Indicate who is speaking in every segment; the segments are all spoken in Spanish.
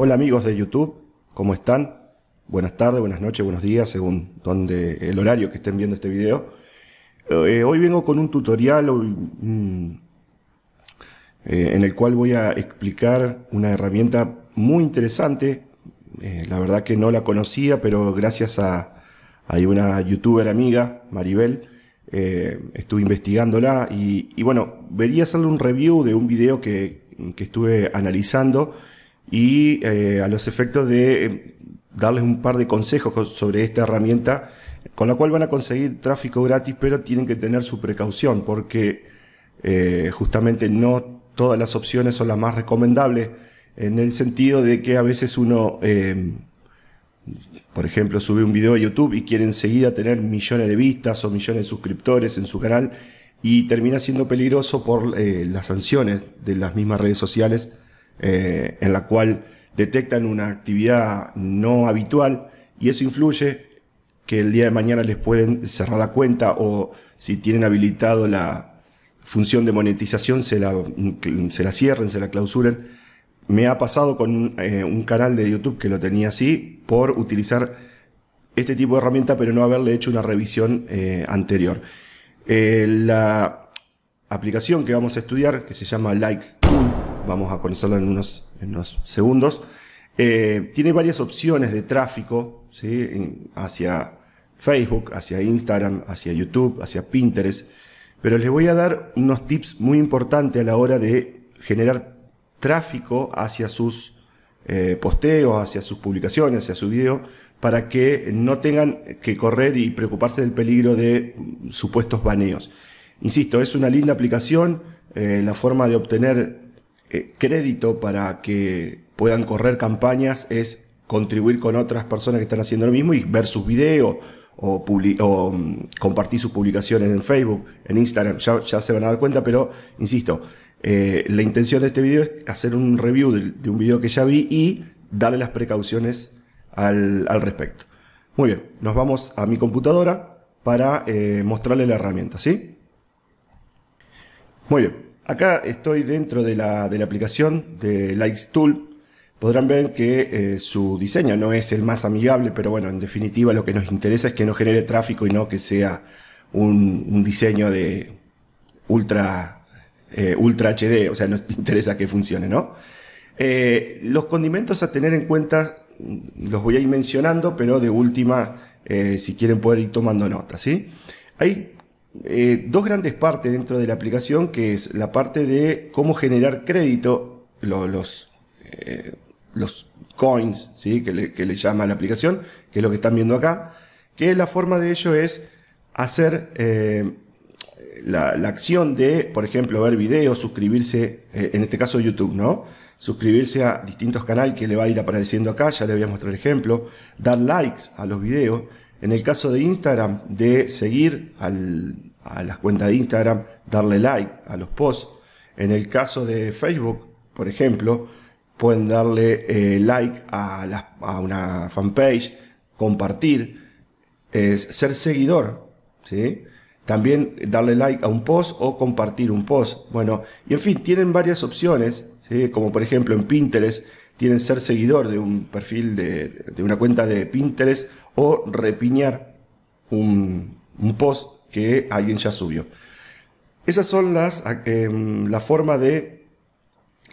Speaker 1: Hola amigos de YouTube, ¿cómo están? Buenas tardes, buenas noches, buenos días, según el horario que estén viendo este video. Eh, eh, hoy vengo con un tutorial mm, eh, en el cual voy a explicar una herramienta muy interesante. la verdad que no la conocía, pero gracias a, una youtuber amiga, Maribel, estuve investigándola y, bueno, vería hacerle un review de un video que, que estuve analizando y eh, a los efectos de eh, darles un par de consejos sobre esta herramienta con la cual van a conseguir tráfico gratis, pero tienen que tener su precaución porque eh, justamente no todas las opciones son las más recomendables en el sentido de que a veces uno, em, por ejemplo, sube un video a YouTube y quiere enseguida tener millones de vistas o millones de suscriptores en su canal y termina siendo peligroso por las sanciones de las mismas redes sociales eh, en la cual detectan una actividad no habitual y eso influye que el día de mañana les pueden cerrar la cuenta o si tienen habilitado la función de monetización se la, se la cierren, se la clausuren. Me ha pasado con un eh, canal de YouTube que lo tenía así por utilizar este tipo de herramienta pero no haberle hecho una revisión eh, anterior. la aplicación que vamos a estudiar, que se llama Likes vamos a conocerlo en unos, unos segundos, eh, tiene varias opciones de tráfico hacia Facebook, hacia Instagram, hacia YouTube, hacia Pinterest, pero les voy a dar unos tips muy importantes a la hora de generar tráfico hacia sus eh, posteos, hacia sus publicaciones, hacia su video, para que no tengan que correr y preocuparse del peligro de mm, supuestos baneos. Insisto, es una linda aplicación, eh, la forma de obtener eh, crédito para que puedan correr campañas es contribuir con otras personas que están haciendo lo mismo y ver sus videos o, mm, compartir sus publicaciones en Facebook, en Instagram, ya, se van a dar cuenta, pero insisto, eh, la intención de este video es hacer un review de, un video que ya vi y darle las precauciones al, respecto. Muy bien, nos vamos a mi computadora para eh, mostrarle la herramienta, ¿sí? Muy bien. Acá estoy dentro de la, aplicación de Likes Tool. Podrán ver que eh, su diseño no es el más amigable, pero bueno, en definitiva lo que nos interesa es que no genere tráfico y no que sea un, diseño de ultra, eh, ultra HD, o sea, nos interesa que funcione, ¿no? Eh, los condimentos a tener en cuenta mm, los voy a ir mencionando, pero de última, si quieren poder ir tomando nota, ¿sí? Eh, dos grandes partes dentro de la aplicación, que es la parte de cómo generar crédito, los, eh, los coins, ¿sí? que, le, que le llama la aplicación, que es lo que están viendo acá, que la forma de ello es hacer eh, la, acción de, por ejemplo, ver videos, suscribirse, en este caso YouTube, ¿no? Suscribirse a distintos canales que le va a ir apareciendo acá, ya le voy a mostrar el ejemplo, dar likes a los videos, en el caso de Instagram, de seguir al, a las cuentas de Instagram, darle like a los posts. En el caso de Facebook, por ejemplo, pueden darle eh, like a, una fanpage, compartir, es ser seguidor, ¿sí? También darle like a un post o compartir un post. Bueno, y en fin, tienen varias opciones, como por ejemplo en Pinterest, tienen ser seguidor de un perfil de, una cuenta de Pinterest o repiñar un, un post que alguien ya subió. Esas son las, em, la forma de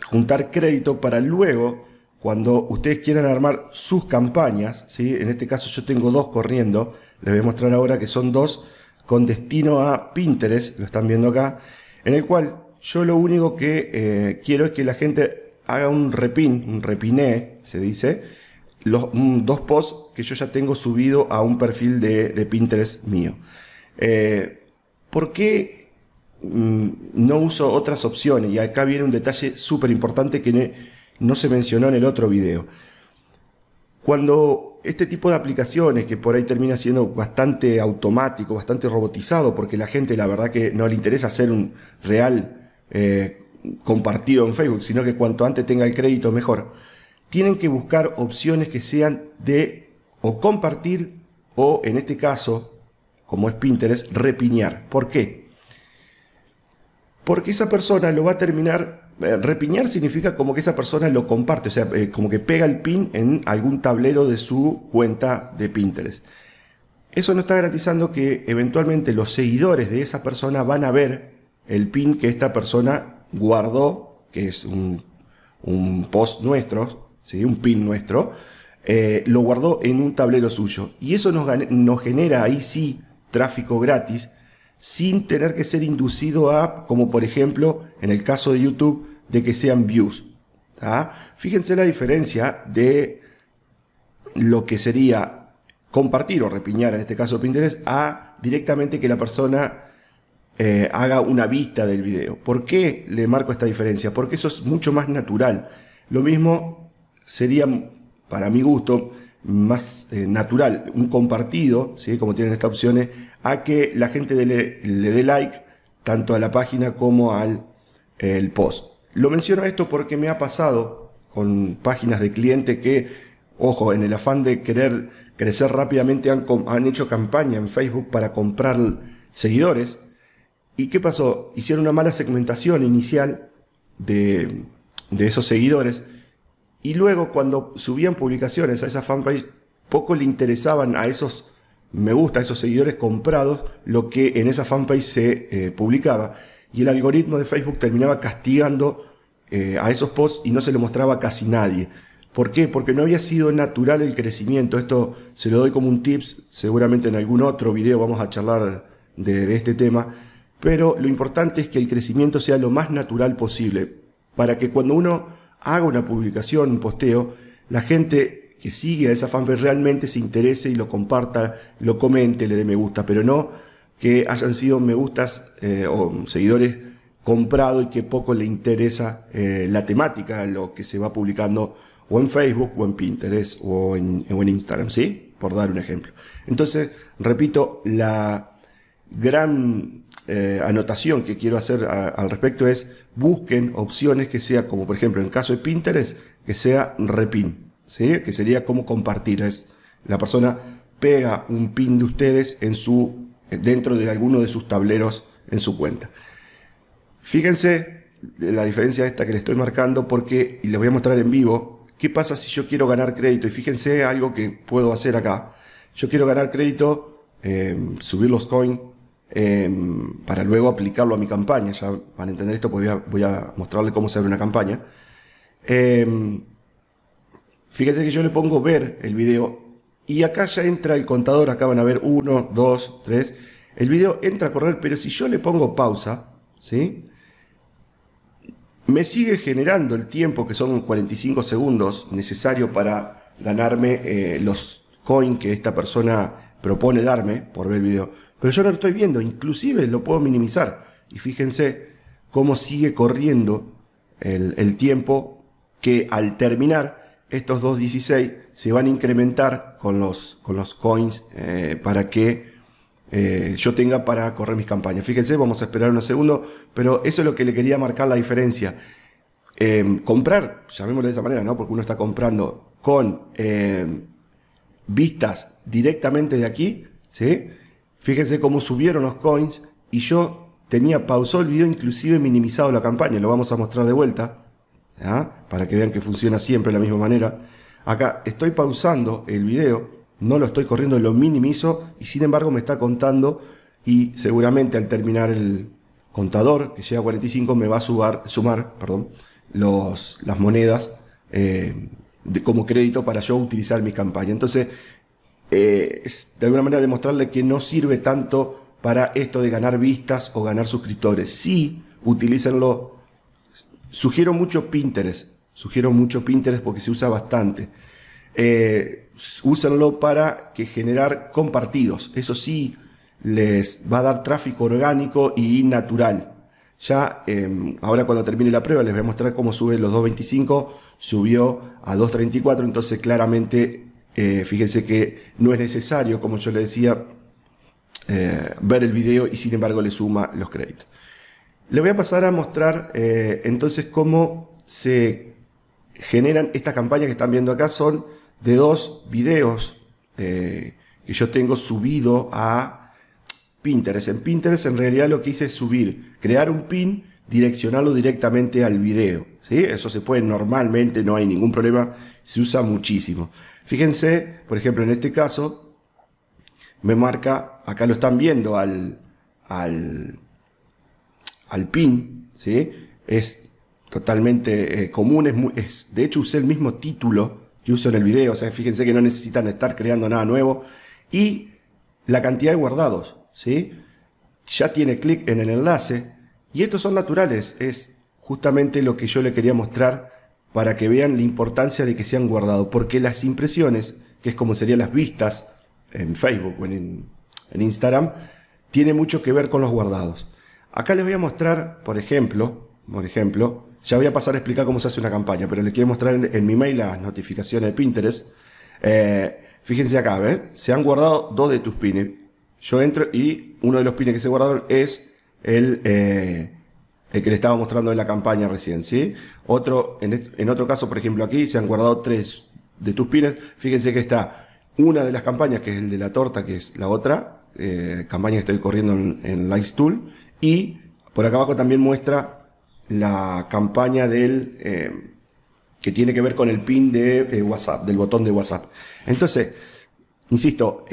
Speaker 1: juntar crédito para luego, cuando ustedes quieran armar sus campañas, ¿sí? en este caso yo tengo dos corriendo, les voy a mostrar ahora que son dos con destino a Pinterest, lo están viendo acá, en el cual yo lo único que eh, quiero es que la gente haga un repin, un repiné, se dice, los, mm, dos posts que yo ya tengo subido a un perfil de, de Pinterest mío. Eh, ¿Por qué mm, no uso otras opciones? Y acá viene un detalle súper importante que no se mencionó en el otro video. Cuando este tipo de aplicaciones, que por ahí termina siendo bastante automático, bastante robotizado, porque la gente la verdad que no le interesa hacer un real eh, compartido en Facebook, sino que cuanto antes tenga el crédito mejor, tienen que buscar opciones que sean de o compartir o en este caso como es Pinterest, repiñar. ¿Por qué? Porque esa persona lo va a terminar... Eh, repiñar significa como que esa persona lo comparte, o sea, eh, como que pega el pin en algún tablero de su cuenta de Pinterest. Eso no está garantizando que eventualmente los seguidores de esa persona van a ver el pin que esta persona guardó, que es un, post nuestro, ¿sí? un pin nuestro, eh, lo guardó en un tablero suyo. Y eso nos, nos genera ahí sí tráfico gratis sin tener que ser inducido a, como por ejemplo en el caso de YouTube, de que sean views. Fíjense la diferencia de lo que sería compartir o repiñar, en este caso Pinterest, a directamente que la persona eh, haga una vista del video. ¿Por qué le marco esta diferencia? Porque eso es mucho más natural. Lo mismo sería, para mi gusto, más eh, natural, un compartido, como tienen estas opciones, a que la gente le dé like tanto a la página como al el post. Lo menciono esto porque me ha pasado con páginas de cliente que, ojo, en el afán de querer crecer rápidamente han, hecho campaña en Facebook para comprar seguidores. ¿Y qué pasó? Hicieron una mala segmentación inicial de, de esos seguidores y luego cuando subían publicaciones a esa fanpage, poco le interesaban a esos me gusta, a esos seguidores comprados, lo que en esa fanpage se eh, publicaba. Y el algoritmo de Facebook terminaba castigando eh, a esos posts y no se lo mostraba casi nadie. ¿Por qué? Porque no había sido natural el crecimiento. Esto se lo doy como un tips, seguramente en algún otro video vamos a charlar de este tema. Pero lo importante es que el crecimiento sea lo más natural posible, para que cuando uno haga una publicación, un posteo, la gente que sigue a esa fanpage realmente se interese y lo comparta, lo comente, le dé me gusta, pero no que hayan sido me gustas eh, o seguidores comprado y que poco le interesa eh, la temática, lo que se va publicando o en Facebook o en Pinterest o en, o en Instagram, ¿sí? Por dar un ejemplo. Entonces, repito, la gran eh, anotación que quiero hacer al respecto es busquen opciones que sea como por ejemplo en el caso de Pinterest que sea repin, que sería como compartir, es la persona pega un pin de ustedes en su, eh, dentro de alguno de sus tableros en su cuenta. Fíjense la diferencia esta que le estoy marcando porque, y les voy a mostrar en vivo, qué pasa si yo quiero ganar crédito. Y fíjense algo que puedo hacer acá. Yo quiero ganar crédito, eh, subir los coins Em, para luego aplicarlo a mi campaña. Ya a entender esto pues voy, a, mostrarle cómo se abre una campaña. Em, fíjense que yo le pongo ver el video y acá ya entra el contador, acá van a ver 1, 2, 3. El video entra a correr, pero si yo le pongo pausa, ¿sí? Me sigue generando el tiempo, que son 45 segundos, necesario para ganarme eh, los coins que esta persona propone darme por ver el video, pero yo no lo estoy viendo, inclusive lo puedo minimizar. Y fíjense cómo sigue corriendo el, tiempo que al terminar estos 2.16 se van a incrementar con los, con los coins eh, para que eh, yo tenga para correr mis campañas. Fíjense, vamos a esperar unos segundos, pero eso es lo que le quería marcar la diferencia. Eh, comprar, llamémoslo de esa manera, ¿no? Porque uno está comprando con vistas directamente de aquí, ¿sí? Fíjense cómo subieron los coins y yo tenía pausó el video, inclusive minimizado la campaña, lo vamos a mostrar de vuelta, para que vean que funciona siempre de la misma manera. Acá estoy pausando el video, no lo estoy corriendo, lo minimizo y sin embargo me está contando y seguramente al terminar el contador, que llega a 45, me va a sumar sumar perdón, los, las monedas eh, como crédito para yo utilizar mis campañas. Entonces, eh, de alguna manera demostrarle que no sirve tanto para esto de ganar vistas o ganar suscriptores. Sí, utilícenlo. Sugiero mucho Pinterest. Sugiero mucho Pinterest porque se usa bastante. Eh, úsenlo para que generar compartidos. Eso sí les va a dar tráfico orgánico y natural. Ya em, ahora cuando termine la prueba les voy a mostrar cómo sube los 2.25, subió a 2.34, entonces claramente eh, fíjense que no es necesario, como yo le decía, eh, ver el video y sin embargo le suma los créditos. Le voy a pasar a mostrar eh, entonces cómo se generan estas campañas que están viendo acá, son de dos videos que yo tengo subido a Pinterest. En Pinterest en realidad lo que hice es subir, crear un pin, direccionarlo directamente al video. ¿sí? Eso se puede normalmente, no hay ningún problema, se usa muchísimo. Fíjense, por ejemplo, en este caso, me marca, acá lo están viendo al, al, al pin, ¿sí? es totalmente eh, común, es, de hecho usé el mismo título que uso en el video, o sea, fíjense que no necesitan estar creando nada nuevo, y la cantidad de guardados, ¿sí? ya tiene clic en el enlace y estos son naturales, es justamente lo que yo le quería mostrar para que vean la importancia de que se han guardado, porque las impresiones, que es como serían las vistas en Facebook o en, Instagram, tiene mucho que ver con los guardados. Acá les voy a mostrar, por ejemplo, por ejemplo, ya voy a pasar a explicar cómo se hace una campaña, pero les quiero mostrar en, mi mail las notificaciones de Pinterest. Eh, fíjense acá, Se han guardado dos de tus pines yo entro y uno de los pines que se guardaron es el, eh, el que le estaba mostrando en la campaña recién, Otro, en, otro caso, por ejemplo, aquí se han guardado tres de tus pines. Fíjense que está una de las campañas, que es el de la torta, que es la otra eh, campaña que estoy corriendo en, en Lightstool. Y por acá abajo también muestra la campaña del... Eh, que tiene que ver con el pin de WhatsApp, del botón de WhatsApp. Entonces, insisto,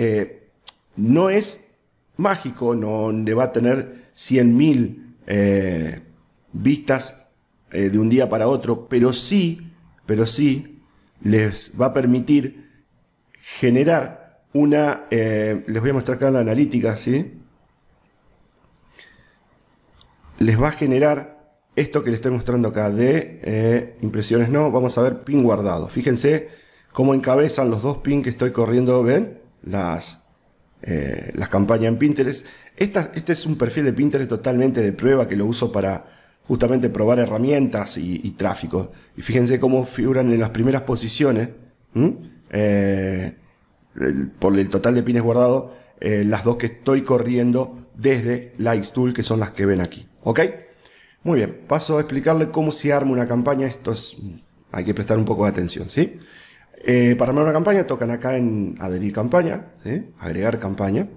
Speaker 1: no es mágico, no le va a tener 100.000 eh, vistas eh, de un día para otro, pero sí, pero sí les va a permitir generar una, eh, les voy a mostrar acá la analítica, ¿sí? Les va a generar esto que les estoy mostrando acá de impresiones, no, vamos a ver pin guardado. Fíjense cómo encabezan los dos pin que estoy corriendo, ¿ven? Las, eh, las campañas en Pinterest. este es un perfil de Pinterest totalmente de prueba que lo uso para justamente probar herramientas y, tráfico. Y fíjense cómo figuran en las primeras posiciones, eh, por el total de pines guardados, eh, las dos que estoy corriendo desde Tool que son las que ven aquí. ¿Ok? Muy bien, paso a explicarle cómo se arma una campaña. Esto es, hay que prestar un poco de atención, ¿sí? sí eh, para armar una campaña tocan acá en adherir campaña, agregar campaña.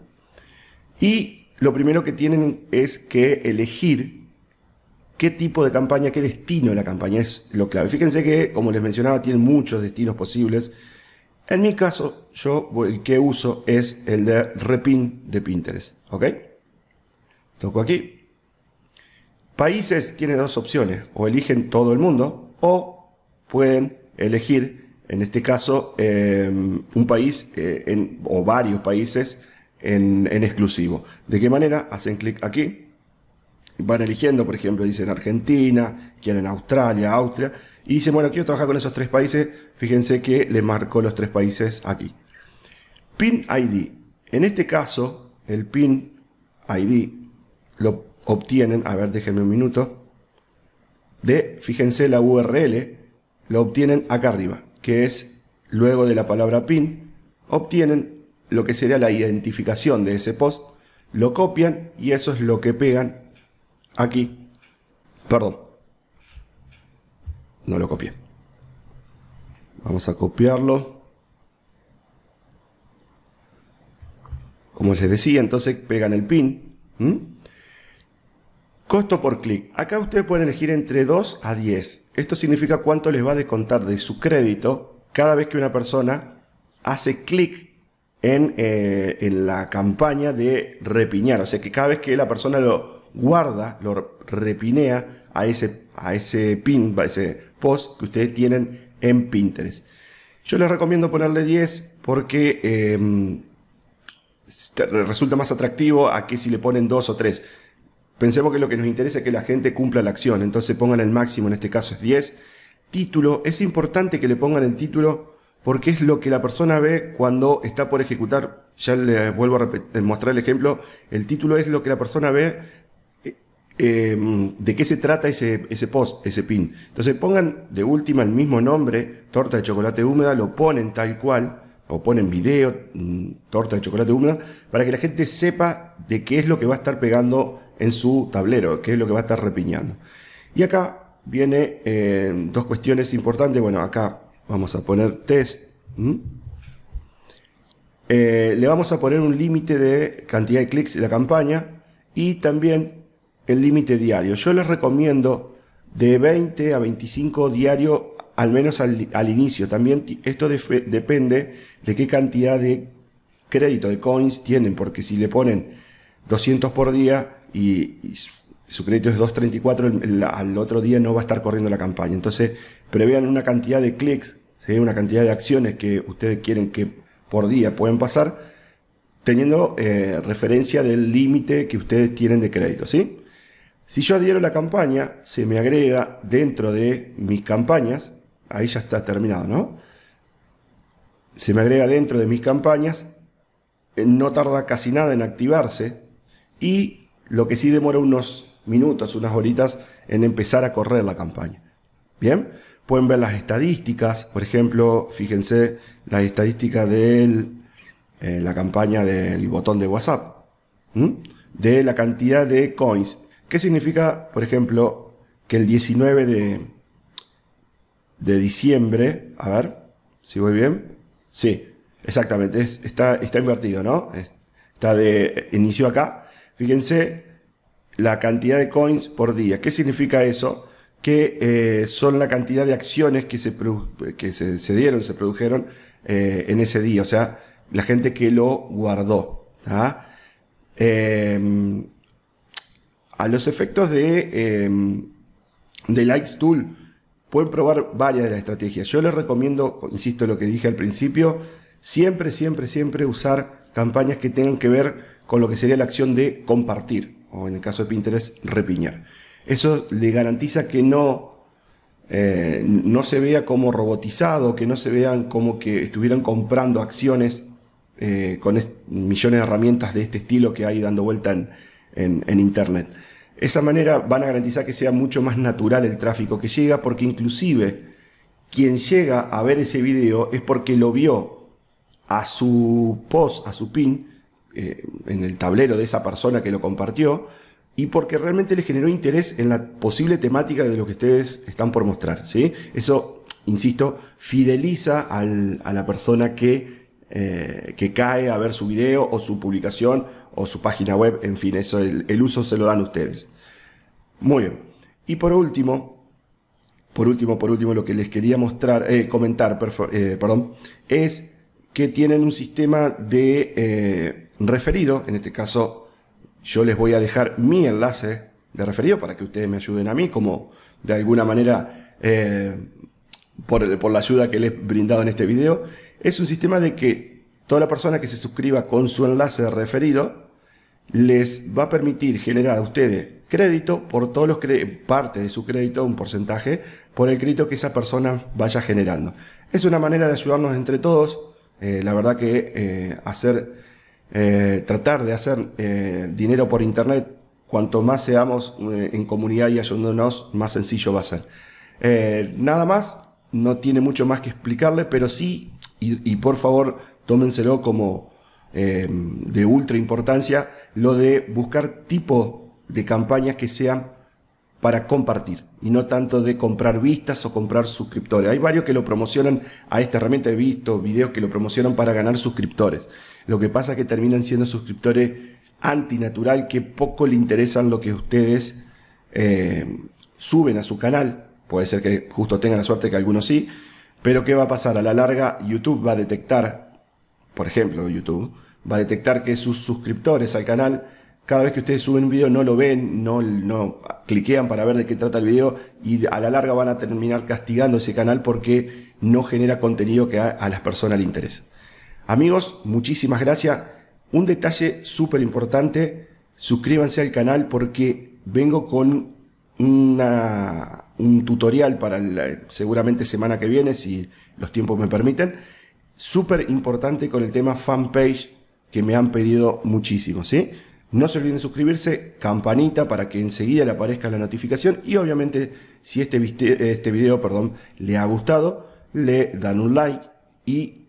Speaker 1: Y lo primero que tienen es que elegir qué tipo de campaña, qué destino la campaña es lo clave. Fíjense que, como les mencionaba, tienen muchos destinos posibles. En mi caso, yo el que uso es el de repin de Pinterest. ¿Ok? Toco aquí. Países tiene dos opciones. O eligen todo el mundo o pueden elegir en este caso, em, un país eh, o varios países en, exclusivo. ¿De qué manera? Hacen clic aquí, van eligiendo, por ejemplo, dicen Argentina, quieren Australia, Austria, y dicen, bueno, quiero trabajar con esos tres países. Fíjense que le marco los tres países aquí. PIN ID. En este caso, el PIN ID lo obtienen, a ver, déjenme un minuto, de, fíjense, la URL, lo obtienen acá arriba que es luego de la palabra pin, obtienen lo que sería la identificación de ese post, lo copian y eso es lo que pegan aquí. Perdón, no lo copié. Vamos a copiarlo. Como les decía, entonces pegan el pin. Costo por clic. Acá ustedes pueden elegir entre 2 a 10. Esto significa cuánto les va a descontar de su crédito cada vez que una persona hace clic eh, en, la campaña de repiñar. O sea que cada vez que la persona lo guarda, lo repinea a ese, a ese pin, a ese post que ustedes tienen en Pinterest. Yo les recomiendo ponerle 10 porque em, resulta más atractivo a que si le ponen 2 o 3. Pensemos que lo que nos interesa es que la gente cumpla la acción, entonces pongan el máximo, en este caso es 10. Título, es importante que le pongan el título porque es lo que la persona ve cuando está por ejecutar. Ya les vuelvo a eh, mostrar el ejemplo. El título es lo que la persona ve eh, eh, de qué se trata ese, ese post, ese pin. Entonces pongan de última el mismo nombre, torta de chocolate húmeda, lo ponen tal cual, o ponen video, mm, torta de chocolate húmeda, para que la gente sepa de qué es lo que va a estar pegando en su tablero, que es lo que va a estar repiñando. Y acá viene eh, dos cuestiones importantes. Bueno, acá vamos a poner test. Eh, le vamos a poner un límite de cantidad de clics de la campaña y también el límite diario. Yo les recomiendo de 20 a 25 diario, al menos al, inicio. También esto depende de qué cantidad de crédito de coins tienen, porque si le ponen 200 por día, y, su, crédito es 234, al otro día no va a estar corriendo la campaña. Entonces, prevean una cantidad de clics, una cantidad de acciones que ustedes quieren que por día pueden pasar, teniendo eh, referencia del límite que ustedes tienen de crédito. Si yo adhiero la campaña, se me agrega dentro de mis campañas, ahí ya está terminado, ¿no? Se me agrega dentro de mis campañas, eh, no tarda casi nada en activarse y lo que sí demora unos minutos, unas horitas en empezar a correr la campaña. Bien, pueden ver las estadísticas, por ejemplo, fíjense la estadística de eh, la campaña del botón de WhatsApp, de la cantidad de coins. ¿Qué significa, por ejemplo, que el 19 de, de diciembre, a ver, si voy bien, sí, exactamente, está, está invertido, ¿no? está de inicio acá Fíjense la cantidad de coins por día. ¿Qué significa eso? Que eh, son la cantidad de acciones que se, se, dieron, se produjeron eh, en ese día. O sea, la gente que lo guardó. ¿ah? Em, a los efectos de, em, de Likes Tool, pueden probar varias de las estrategias. Yo les recomiendo, insisto lo que dije al principio, siempre, siempre, siempre usar campañas que tengan que ver con lo que sería la acción de compartir, o en el caso de Pinterest, repiñar. Eso le garantiza que no, eh, no se vea como robotizado, que no se vean como que estuvieran comprando acciones eh, con millones de herramientas de este estilo que hay dando vuelta en, Internet. en Internet. Esa manera van a garantizar que sea mucho más natural el tráfico que llega, porque inclusive quien llega a ver ese video es porque lo vio a su post, a su pin, eh, en el tablero de esa persona que lo compartió y porque realmente le generó interés en la posible temática de lo que ustedes están por mostrar. ¿sí? Eso, insisto, fideliza a la persona que, eh, que cae a ver su video o su publicación o su página web. En fin, eso el, uso se lo dan ustedes. Muy bien. Y por último, por último, por último, lo que les quería mostrar, eh, comentar, perdón, es que tienen un sistema de eh, referido. En este caso, yo les voy a dejar mi enlace de referido para que ustedes me ayuden a mí, como de alguna manera eh, por, la ayuda que les he brindado en este video. Es un sistema de que toda la persona que se suscriba con su enlace de referido les va a permitir generar a ustedes crédito por todos los parte de su crédito, un porcentaje, por el crédito que esa persona vaya generando. Es una manera de ayudarnos entre todos eh, la verdad que eh, hacer, eh, tratar de hacer dinero por Internet, cuanto más seamos en comunidad y ayudándonos, más sencillo va a ser. nada más, no tiene mucho más que explicarle, pero sí, y, por favor, tómenselo como de ultra importancia, lo de buscar tipo de campañas que sean para compartir y no tanto de comprar vistas o comprar suscriptores. Hay varios que lo promocionan a esta herramienta, he visto videos que lo promocionan para ganar suscriptores. Lo que pasa es que terminan siendo suscriptores antinatural que poco le interesan lo que ustedes eh, suben a su canal. Puede ser que justo tengan la suerte que algunos sí, pero ¿qué va a pasar? A la larga YouTube va a detectar, por ejemplo YouTube, va a detectar que sus suscriptores al canal cada vez que ustedes suben un video no lo ven, no, no cliquean para ver de qué trata el video y a la larga van a terminar castigando ese canal porque no genera contenido que a, las personas le interesa. Amigos, muchísimas gracias. Un detalle súper importante, suscríbanse al canal porque vengo con un tutorial para seguramente semana que viene, si los tiempos me permiten. Súper importante con el tema fanpage que me han pedido muchísimo, ¿sí? No se olviden suscribirse, campanita para que enseguida le aparezca la notificación y obviamente si este, este video perdón, le ha gustado, le dan un like y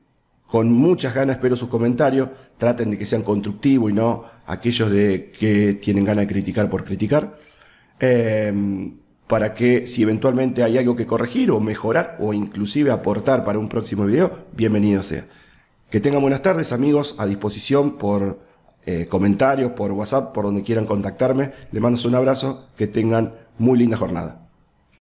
Speaker 1: con muchas ganas espero sus comentarios. Traten de que sean constructivos y no aquellos de que tienen ganas de criticar por criticar. Em, para que si eventualmente hay algo que corregir o mejorar o inclusive aportar para un próximo video, bienvenido sea. Que tengan buenas tardes amigos, a disposición por eh, comentarios, por WhatsApp, por donde quieran contactarme. Les mando un abrazo, que tengan muy linda jornada.